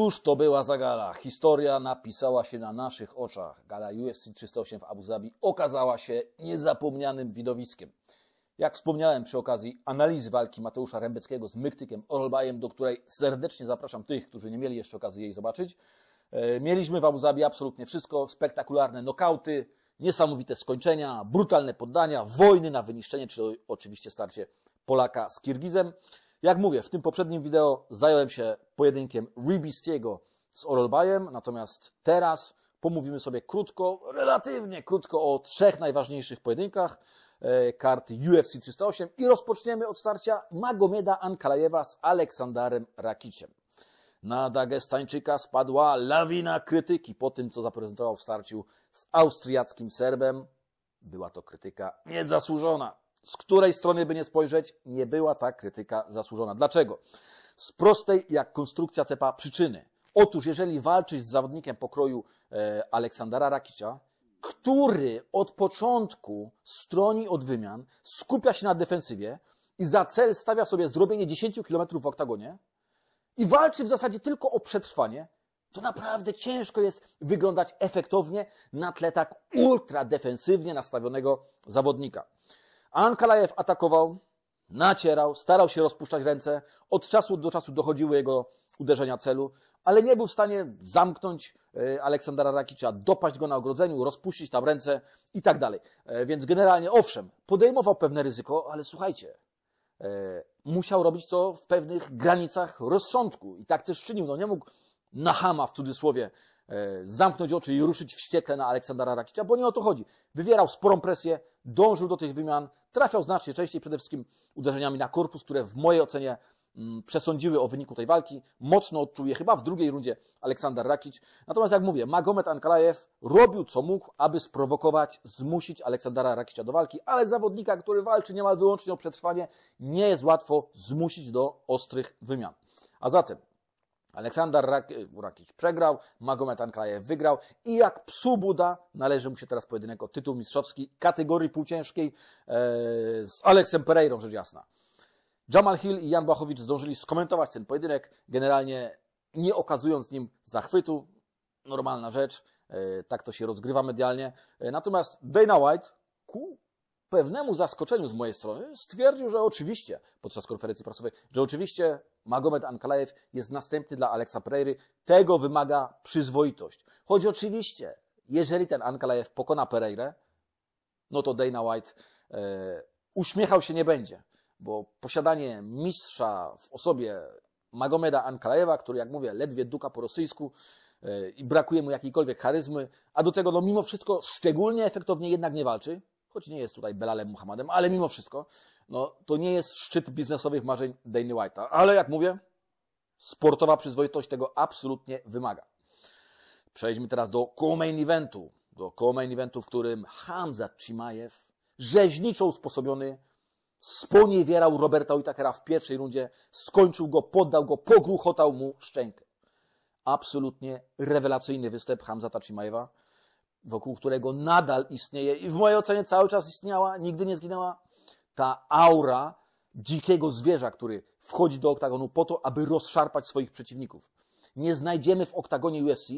Cóż to była za gala? Historia napisała się na naszych oczach. Gala UFC 308 w Abu Zabi okazała się niezapomnianym widowiskiem. Jak wspomniałem przy okazji analizy walki Mateusza Rębeckiego z Myktykiem Orlbajem, do której serdecznie zapraszam tych, którzy nie mieli jeszcze okazji jej zobaczyć, e, mieliśmy w Abu Zabi absolutnie wszystko. Spektakularne nokauty, niesamowite skończenia, brutalne poddania, wojny na wyniszczenie, czyli oczywiście starcie Polaka z Kirgizem. Jak mówię, w tym poprzednim wideo zająłem się pojedynkiem Ribistiego z Orolbajem, natomiast teraz pomówimy sobie krótko, relatywnie krótko o trzech najważniejszych pojedynkach e, kart UFC 308 i rozpoczniemy od starcia Magomeda Ankalajewa z Aleksandarem Rakiciem. Na Dagestańczyka spadła lawina krytyki po tym, co zaprezentował w starciu z austriackim Serbem. Była to krytyka niezasłużona z której strony by nie spojrzeć, nie była ta krytyka zasłużona. Dlaczego? Z prostej jak konstrukcja cepa przyczyny. Otóż, jeżeli walczysz z zawodnikiem pokroju e, Aleksandra Rakicza, który od początku stroni od wymian, skupia się na defensywie i za cel stawia sobie zrobienie 10 km w oktagonie i walczy w zasadzie tylko o przetrwanie, to naprawdę ciężko jest wyglądać efektownie na tle tak ultra defensywnie nastawionego zawodnika. Ankalajew atakował, nacierał, starał się rozpuszczać ręce. Od czasu do czasu dochodziły jego uderzenia celu, ale nie był w stanie zamknąć e, Aleksandra Rakicza, dopaść go na ogrodzeniu, rozpuścić tam ręce i tak dalej. E, więc generalnie, owszem, podejmował pewne ryzyko, ale słuchajcie, e, musiał robić to w pewnych granicach rozsądku i tak też czynił. No nie mógł na hama w cudzysłowie E, zamknąć oczy i ruszyć wściekle na Aleksandra Rakicza, bo nie o to chodzi. Wywierał sporą presję, dążył do tych wymian, trafiał znacznie częściej, przede wszystkim uderzeniami na korpus, które w mojej ocenie mm, przesądziły o wyniku tej walki. Mocno odczuł je chyba w drugiej rundzie Aleksander Rakic. Natomiast jak mówię, Magomed Ankalajew robił co mógł, aby sprowokować, zmusić Aleksandra Rakicza do walki, ale zawodnika, który walczy niemal wyłącznie o przetrwanie, nie jest łatwo zmusić do ostrych wymian. A zatem Aleksander Rak Rakic przegrał, Magomed Ankrajew wygrał i jak psu Buda należy mu się teraz pojedynek o tytuł mistrzowski kategorii półciężkiej e, z Aleksem Pereirą, rzecz jasna. Jamal Hill i Jan Bachowicz zdążyli skomentować ten pojedynek, generalnie nie okazując nim zachwytu. Normalna rzecz, e, tak to się rozgrywa medialnie. E, natomiast Dana White, ku pewnemu zaskoczeniu z mojej strony stwierdził, że oczywiście, podczas konferencji prasowej, że oczywiście Magomed Ankalajew jest następny dla Aleksa Pereiry. Tego wymaga przyzwoitość. Choć oczywiście, jeżeli ten Ankalajew pokona Pereirę, no to Dana White e, uśmiechał się nie będzie, bo posiadanie mistrza w osobie Magomeda Ankalajewa, który, jak mówię, ledwie duka po rosyjsku, e, i brakuje mu jakiejkolwiek charyzmy, a do tego, no mimo wszystko, szczególnie efektownie jednak nie walczy, choć nie jest tutaj Belalem Muhammadem, ale mimo wszystko, no, to nie jest szczyt biznesowych marzeń Danny White'a. Ale jak mówię, sportowa przyzwoitość tego absolutnie wymaga. Przejdźmy teraz do co-main eventu. Do co-main eventu, w którym Hamza Chimaev rzeźniczo usposobiony sponiewierał Roberta Whitakera w pierwszej rundzie, skończył go, poddał go, pogruchotał mu szczękę. Absolutnie rewelacyjny występ Hamza Chimaeva wokół którego nadal istnieje i w mojej ocenie cały czas istniała, nigdy nie zginęła, ta aura dzikiego zwierza, który wchodzi do oktagonu po to, aby rozszarpać swoich przeciwników. Nie znajdziemy w oktagonie UFC,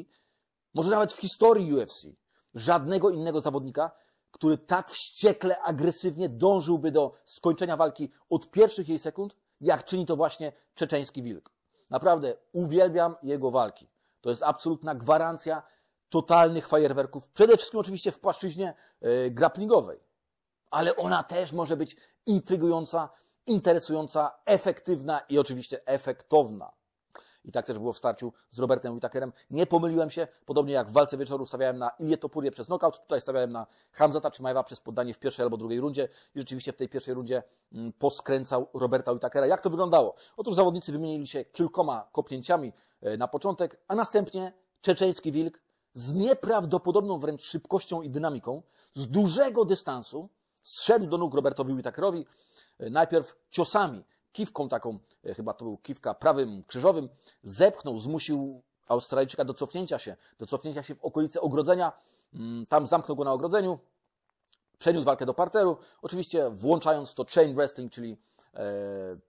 może nawet w historii UFC, żadnego innego zawodnika, który tak wściekle, agresywnie dążyłby do skończenia walki od pierwszych jej sekund, jak czyni to właśnie czeczeński wilk. Naprawdę uwielbiam jego walki. To jest absolutna gwarancja totalnych fajerwerków. Przede wszystkim oczywiście w płaszczyźnie e, grapplingowej. Ale ona też może być intrygująca, interesująca, efektywna i oczywiście efektowna. I tak też było w starciu z Robertem Whittakerem. Nie pomyliłem się, podobnie jak w walce wieczoru stawiałem na Ilię Topurię przez knockout, tutaj stawiałem na Hamzata Czymajewa przez poddanie w pierwszej albo drugiej rundzie i rzeczywiście w tej pierwszej rundzie mm, poskręcał Roberta Whittakera. Jak to wyglądało? Otóż zawodnicy wymienili się kilkoma kopnięciami e, na początek, a następnie czeczeński wilk z nieprawdopodobną wręcz szybkością i dynamiką, z dużego dystansu, zszedł do nóg Robertowi Whittakerowi, e, najpierw ciosami, kiwką taką, e, chyba to był kiwka prawym krzyżowym, zepchnął, zmusił Australijczyka do cofnięcia się, do cofnięcia się w okolice ogrodzenia, mm, tam zamknął go na ogrodzeniu, przeniósł walkę do parteru, oczywiście włączając to chain wrestling, czyli E,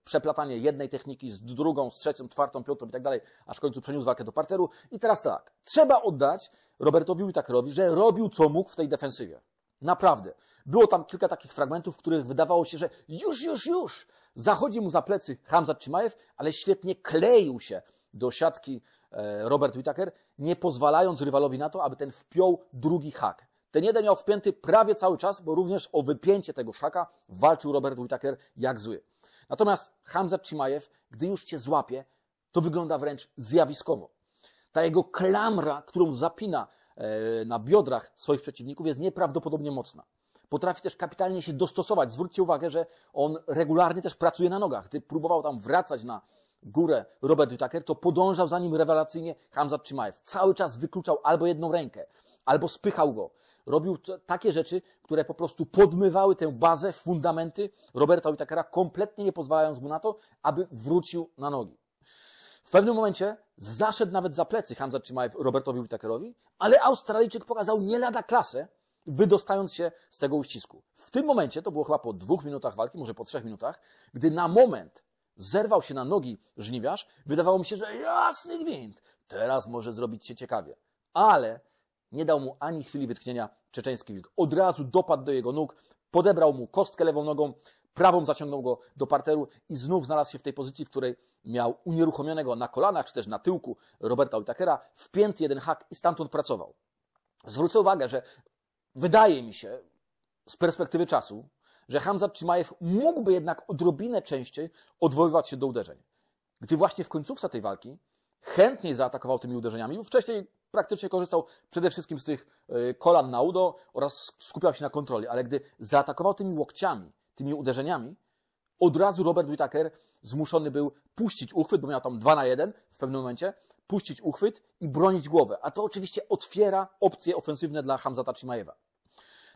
przeplatanie jednej techniki z drugą, z trzecią, czwartą, piątą i tak dalej, aż w końcu przeniósł walkę do parteru. I teraz tak, trzeba oddać Robertowi Whittakerowi, że robił co mógł w tej defensywie. Naprawdę. Było tam kilka takich fragmentów, w których wydawało się, że już, już, już zachodzi mu za plecy Hamza Trzymajew, ale świetnie kleił się do siatki e, Robert Whittaker, nie pozwalając rywalowi na to, aby ten wpiął drugi hak. Ten jeden miał wpięty prawie cały czas, bo również o wypięcie tego szlaka walczył Robert Whittaker jak zły. Natomiast Hamza Cimajew, gdy już cię złapie, to wygląda wręcz zjawiskowo. Ta jego klamra, którą zapina e, na biodrach swoich przeciwników, jest nieprawdopodobnie mocna. Potrafi też kapitalnie się dostosować. Zwróćcie uwagę, że on regularnie też pracuje na nogach. Gdy próbował tam wracać na górę Robert Whittaker, to podążał za nim rewelacyjnie Hamza Trzymajew. Cały czas wykluczał albo jedną rękę, albo spychał go. Robił takie rzeczy, które po prostu podmywały tę bazę, fundamenty Roberta Whittakera, kompletnie nie pozwalając mu na to, aby wrócił na nogi. W pewnym momencie zaszedł nawet za plecy Hamza Chimaev Robertowi Whittakerowi, ale Australijczyk pokazał nie lada klasę, wydostając się z tego uścisku. W tym momencie, to było chyba po dwóch minutach walki, może po trzech minutach, gdy na moment zerwał się na nogi żniwiarz, wydawało mi się, że jasny gwint, teraz może zrobić się ciekawie. Ale nie dał mu ani chwili wytchnienia czeczeński wilk. Od razu dopadł do jego nóg, podebrał mu kostkę lewą nogą, prawą zaciągnął go do parteru i znów znalazł się w tej pozycji, w której miał unieruchomionego na kolanach, czy też na tyłku Roberta Whitakera, wpięty jeden hak i stamtąd pracował. Zwrócę uwagę, że wydaje mi się, z perspektywy czasu, że Hamza Trzymajew mógłby jednak odrobinę częściej odwoływać się do uderzeń. Gdy właśnie w końcówce tej walki chętniej zaatakował tymi uderzeniami, bo wcześniej praktycznie korzystał przede wszystkim z tych e, kolan na udo oraz skupiał się na kontroli, ale gdy zaatakował tymi łokciami, tymi uderzeniami, od razu Robert Whittaker zmuszony był puścić uchwyt, bo miał tam 2 na 1 w pewnym momencie, puścić uchwyt i bronić głowę. A to oczywiście otwiera opcje ofensywne dla Hamzata Chimajewa.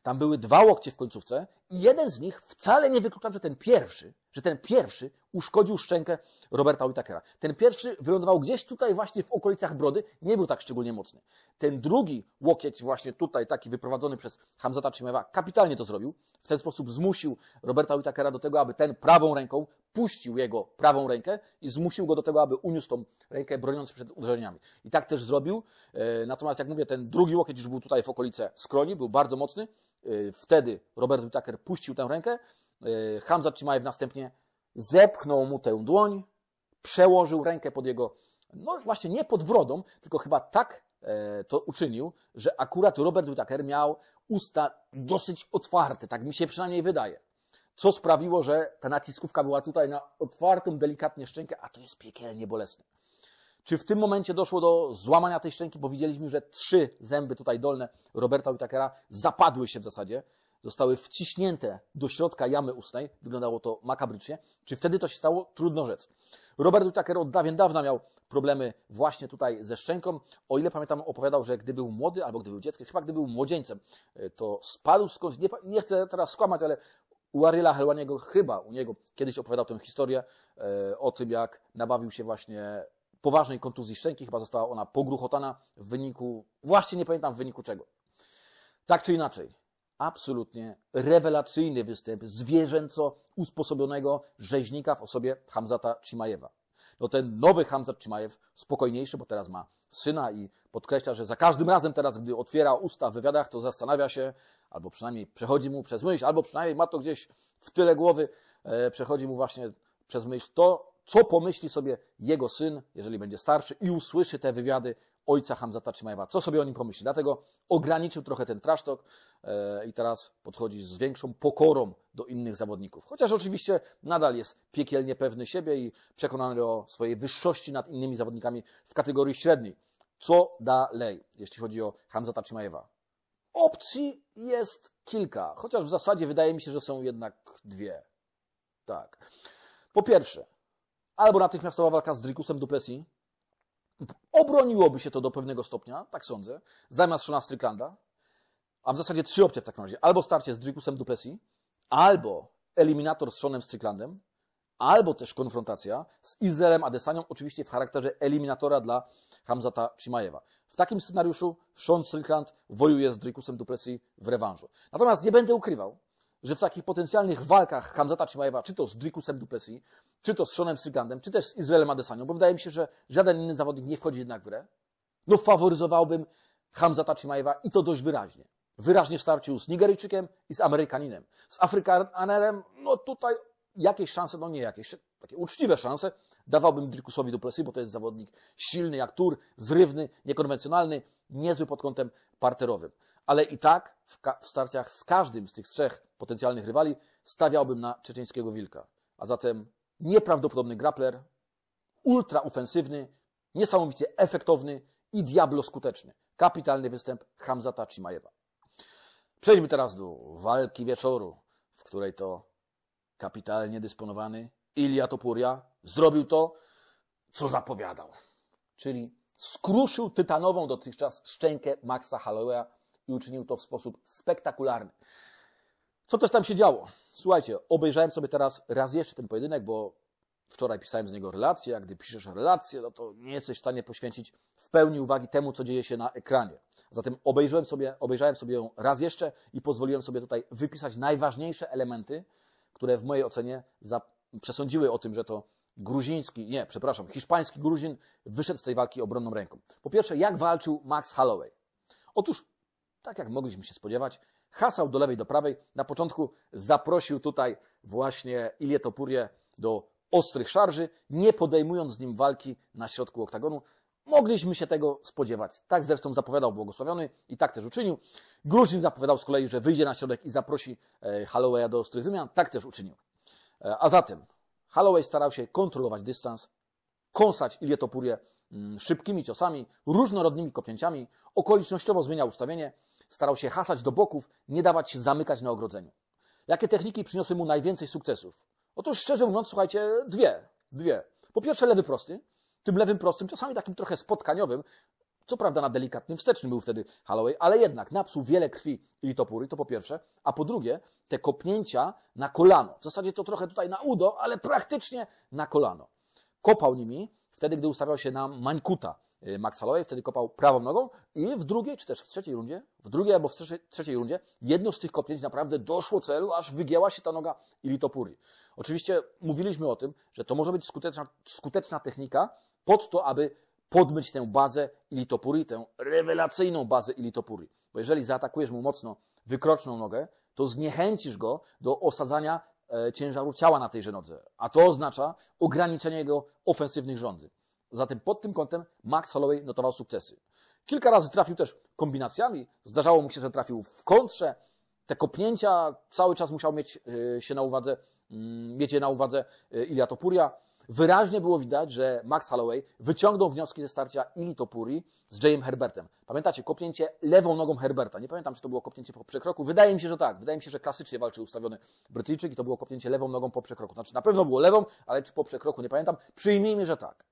Tam były dwa łokcie w końcówce i jeden z nich wcale nie wyklucza, że ten pierwszy, że ten pierwszy uszkodził szczękę Roberta Whitakera. Ten pierwszy wylądował gdzieś tutaj właśnie w okolicach brody, nie był tak szczególnie mocny. Ten drugi łokieć właśnie tutaj, taki wyprowadzony przez Hamzata Chimewa, kapitalnie to zrobił. W ten sposób zmusił Roberta Whitakera do tego, aby ten prawą ręką puścił jego prawą rękę i zmusił go do tego, aby uniósł tą rękę broniąc przed uderzeniami. I tak też zrobił. E, natomiast jak mówię, ten drugi łokieć już był tutaj w okolice skroni, był bardzo mocny. E, wtedy Robert Whittaker puścił tę rękę, e, Hamza Cimajew następnie zepchnął mu tę dłoń, przełożył rękę pod jego, no właśnie nie pod brodą, tylko chyba tak e, to uczynił, że akurat Robert Whittaker miał usta dosyć otwarte, tak mi się przynajmniej wydaje. Co sprawiło, że ta naciskówka była tutaj na otwartą, delikatnie szczękę, a to jest piekielnie bolesne. Czy w tym momencie doszło do złamania tej szczęki, bo widzieliśmy, że trzy zęby tutaj dolne Roberta Whitakera zapadły się w zasadzie, zostały wciśnięte do środka jamy ustnej, wyglądało to makabrycznie. Czy wtedy to się stało? Trudno rzec. Robert Whittaker od dawien dawna miał problemy właśnie tutaj ze szczęką. O ile pamiętam, opowiadał, że gdy był młody, albo gdy był dzieckiem, chyba gdy był młodzieńcem, e, to spadł skądś, nie, nie chcę teraz skłamać, ale u Aryla Helwaniego, chyba u niego, kiedyś opowiadał tę historię e, o tym, jak nabawił się właśnie poważnej kontuzji szczęki, chyba została ona pogruchotana w wyniku, właśnie nie pamiętam w wyniku czego. Tak czy inaczej, absolutnie rewelacyjny występ zwierzęco usposobionego rzeźnika w osobie Hamzata Chimajewa. No ten nowy Hamzat Chimajew spokojniejszy, bo teraz ma syna i podkreśla, że za każdym razem teraz, gdy otwiera usta w wywiadach, to zastanawia się, albo przynajmniej przechodzi mu przez myśl, albo przynajmniej ma to gdzieś w tyle głowy, e, przechodzi mu właśnie przez myśl to, co pomyśli sobie jego syn, jeżeli będzie starszy i usłyszy te wywiady ojca Hamzata Trzymajewa, co sobie o nim pomyśli. Dlatego ograniczył trochę ten trasztok e, i teraz podchodzi z większą pokorą do innych zawodników. Chociaż oczywiście nadal jest piekielnie pewny siebie i przekonany o swojej wyższości nad innymi zawodnikami w kategorii średniej. Co dalej, jeśli chodzi o Hamzata Trzymajewa? Opcji jest kilka, chociaż w zasadzie wydaje mi się, że są jednak dwie. Tak. Po pierwsze, albo natychmiastowa walka z Drikusem Duplessis. Obroniłoby się to do pewnego stopnia, tak sądzę, zamiast szona Stricklanda. A w zasadzie trzy opcje w takim razie. Albo starcie z Drikusem Duplessis, albo eliminator z Shonem Stricklandem, albo też konfrontacja z Izraelem Adesanią, oczywiście w charakterze eliminatora dla Hamzata Chimajewa. W takim scenariuszu Sean Strickland wojuje z Drikusem Duplessis w rewanżu. Natomiast nie będę ukrywał, że w takich potencjalnych walkach Hamzata Chimaewa, czy to z Drikusem Duplessis, czy to z Seanem Strygandem, czy też z Izraelem Adesanią, bo wydaje mi się, że żaden inny zawodnik nie wchodzi jednak w grę, no faworyzowałbym Hamzata Chimaewa i to dość wyraźnie. Wyraźnie w starciu z Nigeryjczykiem i z Amerykaninem. Z Afrykanerem, no tutaj jakieś szanse, no nie jakieś, takie uczciwe szanse, dawałbym Drikusowi Duplessis, bo to jest zawodnik silny jak tur, zrywny, niekonwencjonalny, niezły pod kątem parterowym ale i tak w, w starciach z każdym z tych trzech potencjalnych rywali stawiałbym na czeczeńskiego wilka. A zatem nieprawdopodobny grappler, ultra ofensywny, niesamowicie efektowny i diablo skuteczny. Kapitalny występ Hamzata Chimajewa. Przejdźmy teraz do walki wieczoru, w której to kapitalnie dysponowany Ilia Topuria zrobił to, co zapowiadał. Czyli skruszył tytanową dotychczas szczękę Maxa Hollowaya i uczynił to w sposób spektakularny. Co też tam się działo? Słuchajcie, obejrzałem sobie teraz raz jeszcze ten pojedynek, bo wczoraj pisałem z niego relację, a gdy piszesz relację, no to nie jesteś w stanie poświęcić w pełni uwagi temu, co dzieje się na ekranie. Zatem obejrzałem sobie, obejrzałem sobie ją raz jeszcze i pozwoliłem sobie tutaj wypisać najważniejsze elementy, które w mojej ocenie przesądziły o tym, że to gruziński, nie, przepraszam, hiszpański Gruzin wyszedł z tej walki obronną ręką. Po pierwsze, jak walczył Max Holloway? Otóż tak jak mogliśmy się spodziewać, hasał do lewej, do prawej. Na początku zaprosił tutaj właśnie Ilię Topurię do ostrych szarży, nie podejmując z nim walki na środku oktagonu. Mogliśmy się tego spodziewać. Tak zresztą zapowiadał błogosławiony i tak też uczynił. Gruzin zapowiadał z kolei, że wyjdzie na środek i zaprosi e, Hollowaya do ostrych wymian. Tak też uczynił. E, a zatem Holloway starał się kontrolować dystans, kąsać Ilię Topurię mm, szybkimi ciosami, różnorodnymi kopnięciami, okolicznościowo zmienia ustawienie, starał się hasać do boków, nie dawać się zamykać na ogrodzeniu. Jakie techniki przyniosły mu najwięcej sukcesów? Otóż szczerze mówiąc, słuchajcie, dwie. Dwie. Po pierwsze lewy prosty, tym lewym prostym, czasami takim trochę spotkaniowym, co prawda na delikatnym wstecznym był wtedy Holloway, ale jednak napsuł wiele krwi i topóry, to po pierwsze. A po drugie, te kopnięcia na kolano. W zasadzie to trochę tutaj na udo, ale praktycznie na kolano. Kopał nimi wtedy, gdy ustawiał się na Mańkuta, Y, Max Holloway, wtedy kopał prawą nogą i w drugiej, czy też w trzeciej rundzie, w drugiej albo w trzeciej, trzeciej rundzie, jedno z tych kopnięć naprawdę doszło celu, aż wygięła się ta noga Ilitopuri. Oczywiście mówiliśmy o tym, że to może być skuteczna, skuteczna technika pod to, aby podmyć tę bazę Ilitopuri, tę rewelacyjną bazę Ilitopuri. Bo jeżeli zaatakujesz mu mocno wykroczną nogę, to zniechęcisz go do osadzania e, ciężaru ciała na tejże nodze, a to oznacza ograniczenie jego ofensywnych rządzy. Zatem pod tym kątem Max Holloway notował sukcesy. Kilka razy trafił też kombinacjami. Zdarzało mu się, że trafił w kontrze. Te kopnięcia cały czas musiał mieć e, się na uwadze, mm, mieć je na uwadze e, Ilia Topuria. Wyraźnie było widać, że Max Holloway wyciągnął wnioski ze starcia Ili Topuri z Jayem Herbertem. Pamiętacie, kopnięcie lewą nogą Herberta. Nie pamiętam, czy to było kopnięcie po przekroku. Wydaje mi się, że tak. Wydaje mi się, że klasycznie walczył ustawiony Brytyjczyk i to było kopnięcie lewą nogą po przekroku. Znaczy, na pewno było lewą, ale czy po przekroku, nie pamiętam. Przyjmijmy, że tak.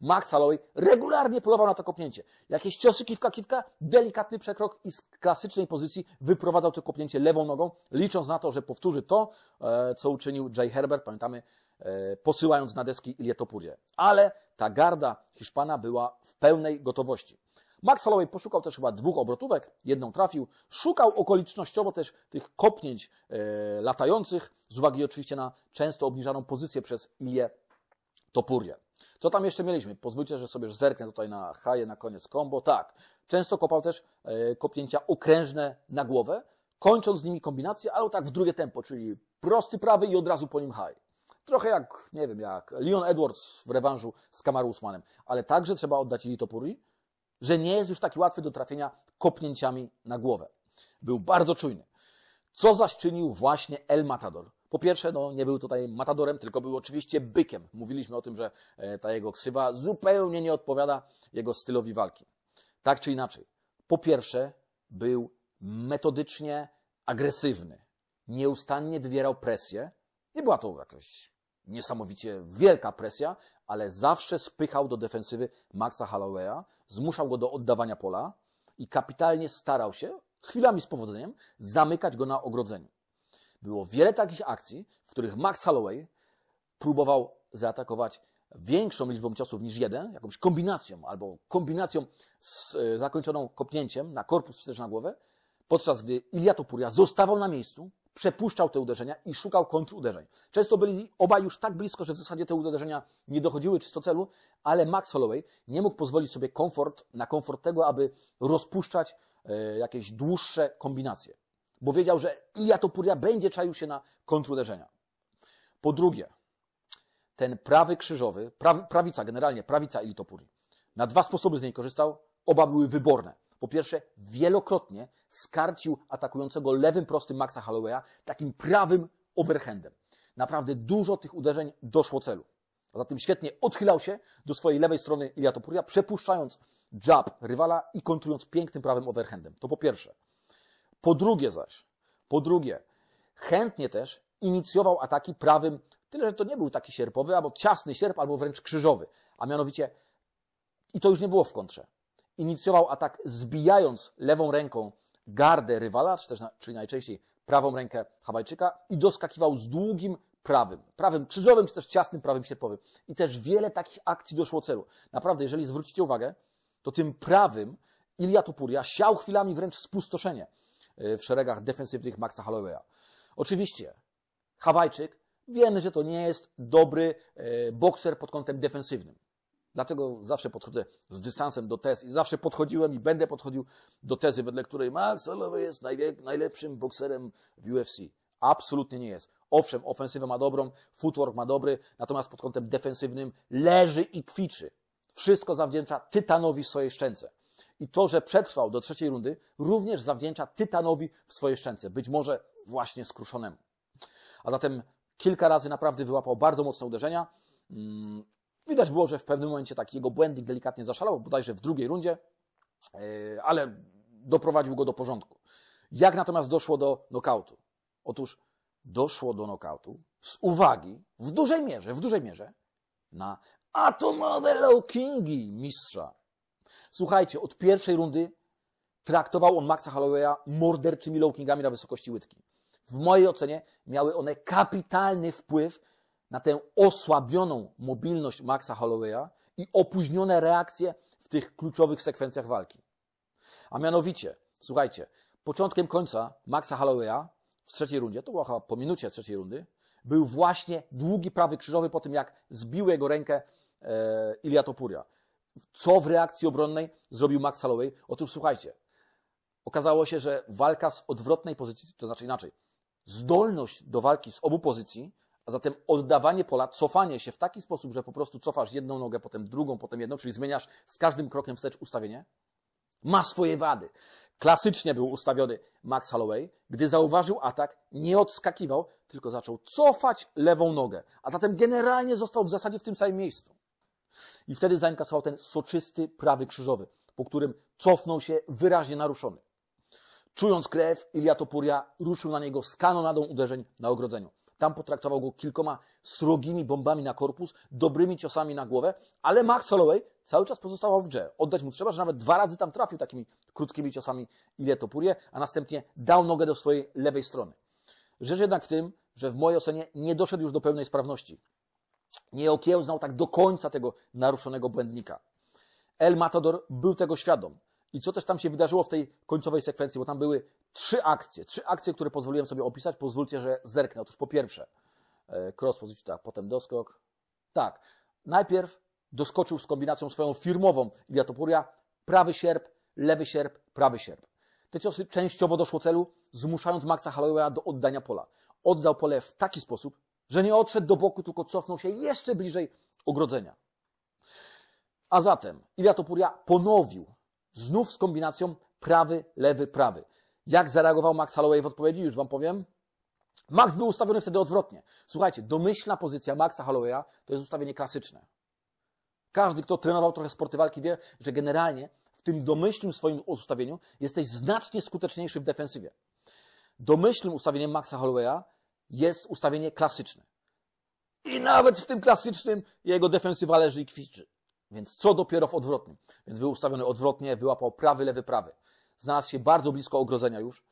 Max Holloway regularnie polował na to kopnięcie. Jakieś ciosy kiwka, kiwka, delikatny przekrok i z klasycznej pozycji wyprowadzał to kopnięcie lewą nogą, licząc na to, że powtórzy to, e, co uczynił Jay Herbert, pamiętamy, e, posyłając na deski Ilię Topurię. Ale ta garda Hiszpana była w pełnej gotowości. Max Holloway poszukał też chyba dwóch obrotówek, jedną trafił, szukał okolicznościowo też tych kopnięć e, latających, z uwagi oczywiście na często obniżaną pozycję przez Ilię Topurię. Co tam jeszcze mieliśmy? Pozwólcie, że sobie zerknę tutaj na haje na koniec kombo. Tak, często kopał też e, kopnięcia okrężne na głowę, kończąc z nimi kombinację, ale tak w drugie tempo, czyli prosty prawy i od razu po nim haj. Trochę jak, nie wiem, jak Leon Edwards w rewanżu z Kamaru Usmanem. Ale także trzeba oddać Litopuri, że nie jest już taki łatwy do trafienia kopnięciami na głowę. Był bardzo czujny. Co zaś czynił właśnie El Matador? Po pierwsze, no, nie był tutaj matadorem, tylko był oczywiście bykiem. Mówiliśmy o tym, że e, ta jego ksywa zupełnie nie odpowiada jego stylowi walki. Tak czy inaczej. Po pierwsze, był metodycznie agresywny. Nieustannie wywierał presję. Nie była to jakaś niesamowicie wielka presja, ale zawsze spychał do defensywy Maxa Hollowaya, zmuszał go do oddawania pola i kapitalnie starał się, chwilami z powodzeniem, zamykać go na ogrodzeniu. Było wiele takich akcji, w których Max Holloway próbował zaatakować większą liczbą ciosów niż jeden, jakąś kombinacją albo kombinacją z, e, zakończoną kopnięciem na korpus czy też na głowę, podczas gdy Ilia Topuria zostawał na miejscu, przepuszczał te uderzenia i szukał kontruderzeń. Często byli obaj już tak blisko, że w zasadzie te uderzenia nie dochodziły czysto celu, ale Max Holloway nie mógł pozwolić sobie komfort, na komfort tego, aby rozpuszczać e, jakieś dłuższe kombinacje bo wiedział, że Ilia Topuria będzie czaił się na kontruderzenia. Po drugie, ten prawy krzyżowy, prawica generalnie, prawica Ili Topuri, na dwa sposoby z niej korzystał, oba były wyborne. Po pierwsze, wielokrotnie skarcił atakującego lewym prostym Maxa Hollowaya takim prawym overhandem. Naprawdę dużo tych uderzeń doszło celu. A zatem świetnie odchylał się do swojej lewej strony Ilia Topuria, przepuszczając jab rywala i kontrując pięknym prawym overhandem. To po pierwsze. Po drugie zaś, po drugie, chętnie też inicjował ataki prawym, tyle że to nie był taki sierpowy, albo ciasny sierp, albo wręcz krzyżowy, a mianowicie, i to już nie było w kontrze, inicjował atak zbijając lewą ręką gardę rywala, czy też, czyli najczęściej prawą rękę Hawajczyka i doskakiwał z długim prawym, prawym krzyżowym, czy też ciasnym prawym sierpowym. I też wiele takich akcji doszło celu. Naprawdę, jeżeli zwrócicie uwagę, to tym prawym Ilia Tupuria siał chwilami wręcz spustoszenie. Y, w szeregach defensywnych Maxa Hollowaya. Oczywiście, Hawajczyk, wiemy, że to nie jest dobry y, bokser pod kątem defensywnym. Dlatego zawsze podchodzę z dystansem do tez i zawsze podchodziłem i będę podchodził do tezy, wedle której Max Holloway jest najlepszym bokserem w UFC. Absolutnie nie jest. Owszem, ofensywę ma dobrą, footwork ma dobry, natomiast pod kątem defensywnym leży i kwiczy. Wszystko zawdzięcza tytanowi w swojej szczęce. I to, że przetrwał do trzeciej rundy, również zawdzięcza tytanowi w swojej szczęce, być może właśnie skruszonemu. A zatem kilka razy naprawdę wyłapał bardzo mocne uderzenia. Mm, widać było, że w pewnym momencie taki jego błędnik delikatnie zaszalał, bodajże w drugiej rundzie, e, ale doprowadził go do porządku. Jak natomiast doszło do nokautu? Otóż doszło do nokautu z uwagi w dużej mierze, w dużej mierze na atomowe low kingi mistrza Słuchajcie, od pierwszej rundy traktował on Maxa Hollowaya morderczymi low-kingami na wysokości łydki. W mojej ocenie miały one kapitalny wpływ na tę osłabioną mobilność Maxa Hollowaya i opóźnione reakcje w tych kluczowych sekwencjach walki. A mianowicie, słuchajcie, początkiem końca Maxa Hollowaya w trzeciej rundzie, to była po minucie trzeciej rundy, był właśnie długi prawy krzyżowy po tym, jak zbił jego rękę e, Ilia Topuria co w reakcji obronnej zrobił Max Holloway? Otóż słuchajcie, okazało się, że walka z odwrotnej pozycji, to znaczy inaczej, zdolność do walki z obu pozycji, a zatem oddawanie pola, cofanie się w taki sposób, że po prostu cofasz jedną nogę, potem drugą, potem jedną, czyli zmieniasz z każdym krokiem wstecz ustawienie, ma swoje wady. Klasycznie był ustawiony Max Holloway. Gdy zauważył atak, nie odskakiwał, tylko zaczął cofać lewą nogę, a zatem generalnie został w zasadzie w tym samym miejscu. I wtedy zainkasował ten soczysty prawy krzyżowy, po którym cofnął się wyraźnie naruszony. Czując krew, Iliatopuria ruszył na niego z kanonadą uderzeń na ogrodzeniu. Tam potraktował go kilkoma srogimi bombami na korpus, dobrymi ciosami na głowę, ale Max Holloway cały czas pozostawał w grze. Oddać mu trzeba, że nawet dwa razy tam trafił takimi krótkimi ciosami Iliatopurię, a następnie dał nogę do swojej lewej strony. Rzecz jednak w tym, że w mojej ocenie nie doszedł już do pełnej sprawności nie okiełznał tak do końca tego naruszonego błędnika. El Matador był tego świadom. I co też tam się wydarzyło w tej końcowej sekwencji, bo tam były trzy akcje, trzy akcje, które pozwoliłem sobie opisać, pozwólcie, że zerknę. Otóż po pierwsze, e, cross pozycji, tak, potem doskok. Tak, najpierw doskoczył z kombinacją swoją firmową i atopuria: prawy sierp, lewy sierp, prawy sierp. Te ciosy częściowo doszło celu, zmuszając Maxa Hollowaya do oddania pola. Oddał pole w taki sposób, że nie odszedł do boku, tylko cofnął się jeszcze bliżej ogrodzenia. A zatem Iliatopuria ponowił, znów z kombinacją prawy, lewy, prawy. Jak zareagował Max Holloway w odpowiedzi, już Wam powiem. Max był ustawiony wtedy odwrotnie. Słuchajcie, domyślna pozycja Maxa Hollowaya to jest ustawienie klasyczne. Każdy, kto trenował trochę sporty walki, wie, że generalnie w tym domyślnym swoim ustawieniu jesteś znacznie skuteczniejszy w defensywie. Domyślnym ustawieniem Maxa Hollowaya jest ustawienie klasyczne. I nawet w tym klasycznym jego defensywa leży i kwiczy. Więc co dopiero w odwrotnym. Więc był ustawiony odwrotnie, wyłapał prawy, lewy, prawy. Znalazł się bardzo blisko ogrodzenia już.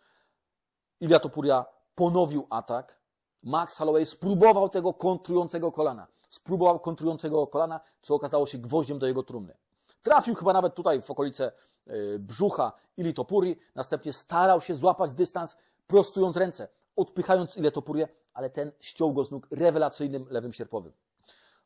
Ilia Topuria ponowił atak. Max Holloway spróbował tego kontrującego kolana. Spróbował kontrującego kolana, co okazało się gwoździem do jego trumny. Trafił chyba nawet tutaj w okolice y, brzucha Ili Następnie starał się złapać dystans, prostując ręce odpychając ile to purje, ale ten ściął go z nóg rewelacyjnym lewym sierpowym.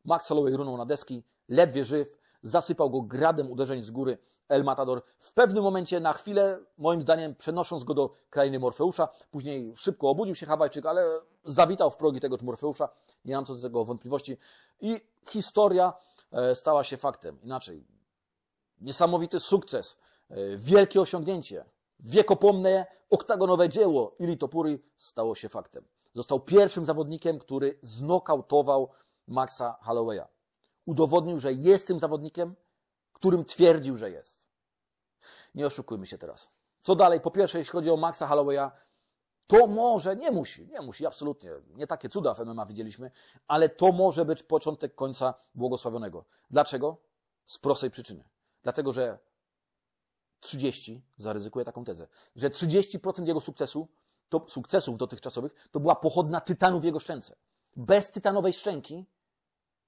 Max Holloway runął na deski, ledwie żyw, zasypał go gradem uderzeń z góry El Matador. W pewnym momencie, na chwilę, moim zdaniem, przenosząc go do krainy Morfeusza, później szybko obudził się Hawajczyk, ale zawitał w progi tego Morfeusza, nie mam co do tego wątpliwości. I historia e, stała się faktem. Inaczej, niesamowity sukces, e, wielkie osiągnięcie, Wiekopomne, oktagonowe dzieło Ili Topury stało się faktem. Został pierwszym zawodnikiem, który znokautował Maxa Hollowaya. Udowodnił, że jest tym zawodnikiem, którym twierdził, że jest. Nie oszukujmy się teraz. Co dalej? Po pierwsze, jeśli chodzi o Maxa Hollowaya, to może, nie musi, nie musi, absolutnie, nie takie cuda w MMA widzieliśmy, ale to może być początek końca błogosławionego. Dlaczego? Z prostej przyczyny. Dlatego, że 30, zaryzykuję taką tezę, że 30% jego sukcesu, to, sukcesów dotychczasowych to była pochodna tytanu w jego szczęce. Bez tytanowej szczęki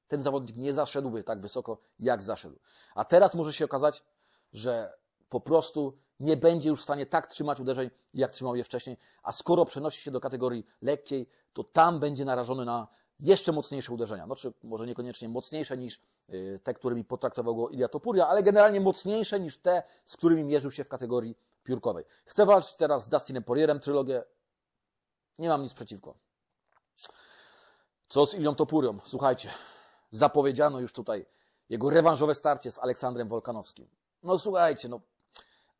ten zawodnik nie zaszedłby tak wysoko, jak zaszedł. A teraz może się okazać, że po prostu nie będzie już w stanie tak trzymać uderzeń, jak trzymał je wcześniej, a skoro przenosi się do kategorii lekkiej, to tam będzie narażony na jeszcze mocniejsze uderzenia. No, czy może niekoniecznie mocniejsze niż y, te, którymi potraktował go Ilia Topuria, ale generalnie mocniejsze niż te, z którymi mierzył się w kategorii piórkowej. Chcę walczyć teraz z Dustinem Porierem trylogię. Nie mam nic przeciwko. Co z Ilią Topurią? Słuchajcie, zapowiedziano już tutaj jego rewanżowe starcie z Aleksandrem Wolkanowskim. No słuchajcie, no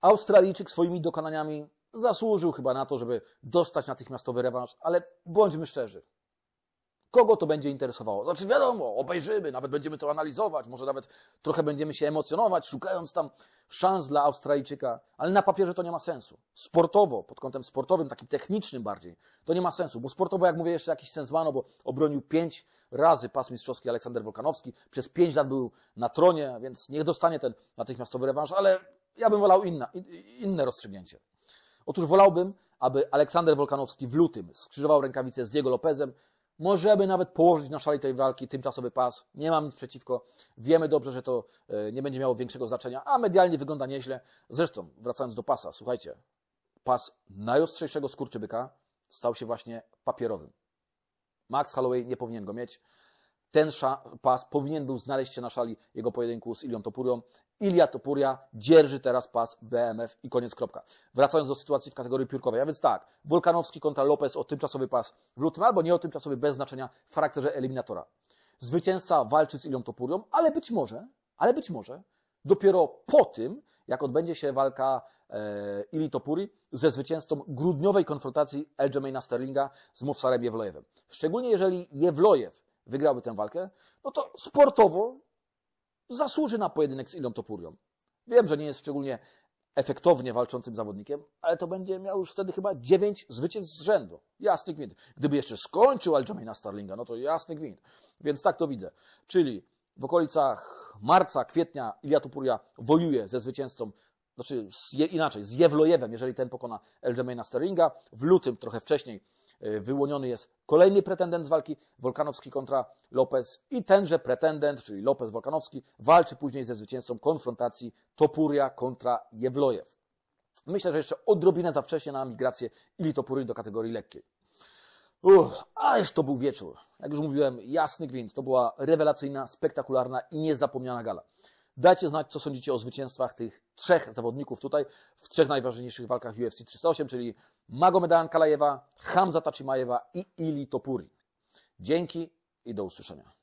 Australijczyk swoimi dokonaniami zasłużył chyba na to, żeby dostać natychmiastowy rewanż, ale bądźmy szczerzy, kogo to będzie interesowało. Znaczy wiadomo, obejrzymy, nawet będziemy to analizować, może nawet trochę będziemy się emocjonować, szukając tam szans dla Australijczyka, ale na papierze to nie ma sensu. Sportowo, pod kątem sportowym, takim technicznym bardziej, to nie ma sensu, bo sportowo, jak mówię, jeszcze jakiś sens ma, no bo obronił pięć razy pas mistrzowski Aleksander Wolkanowski, przez pięć lat był na tronie, więc niech dostanie ten natychmiastowy rewanż, ale ja bym wolał inna, inne rozstrzygnięcie. Otóż wolałbym, aby Aleksander Wolkanowski w lutym skrzyżował rękawice z Diego Lopezem, Możemy nawet położyć na szali tej walki tymczasowy pas. Nie mam nic przeciwko. Wiemy dobrze, że to e, nie będzie miało większego znaczenia, a medialnie wygląda nieźle. Zresztą, wracając do pasa, słuchajcie, pas najostrzejszego skurczybyka stał się właśnie papierowym. Max Holloway nie powinien go mieć. Ten pas powinien był znaleźć się na szali jego pojedynku z Ilią Topurią. Ilia Topuria dzierży teraz pas BMF i koniec kropka. Wracając do sytuacji w kategorii piórkowej, a więc tak, Wulkanowski kontra Lopez o tymczasowy pas w lutym, albo nie o tymczasowy, bez znaczenia w charakterze eliminatora. Zwycięzca walczy z Ilią Topurią, ale być może, ale być może dopiero po tym, jak odbędzie się walka e, Ili Topuri ze zwycięzcą grudniowej konfrontacji Aljamaina Sterlinga z Mufsarem Jewlojewem. Szczególnie jeżeli Jewlojew wygrałby tę walkę, no to sportowo zasłuży na pojedynek z Ilą Topurią. Wiem, że nie jest szczególnie efektownie walczącym zawodnikiem, ale to będzie miał już wtedy chyba 9 zwycięstw z rzędu. Jasny gwint. Gdyby jeszcze skończył Aljamaina Starlinga, no to jasny gwint. Więc tak to widzę. Czyli w okolicach marca, kwietnia Ilia Topuria wojuje ze zwycięzcą, znaczy z, inaczej, z Jewlojewem, jeżeli ten pokona Aljamaina Starlinga. W lutym, trochę wcześniej, E, wyłoniony jest kolejny pretendent z walki, Wolkanowski kontra Lopez i tenże pretendent, czyli Lopez Wolkanowski, walczy później ze zwycięzcą konfrontacji Topuria kontra Jewlojew. Myślę, że jeszcze odrobinę za wcześnie na migrację Ili Topury do kategorii lekkiej. Uff, ależ to był wieczór. Jak już mówiłem, jasny gwint. To była rewelacyjna, spektakularna i niezapomniana gala. Dajcie znać, co sądzicie o zwycięstwach tych trzech zawodników tutaj w trzech najważniejszych walkach UFC 308, czyli Magomedan Kalajewa, Hamza Tachimajewa i Ili Topuri. Dzięki i do usłyszenia.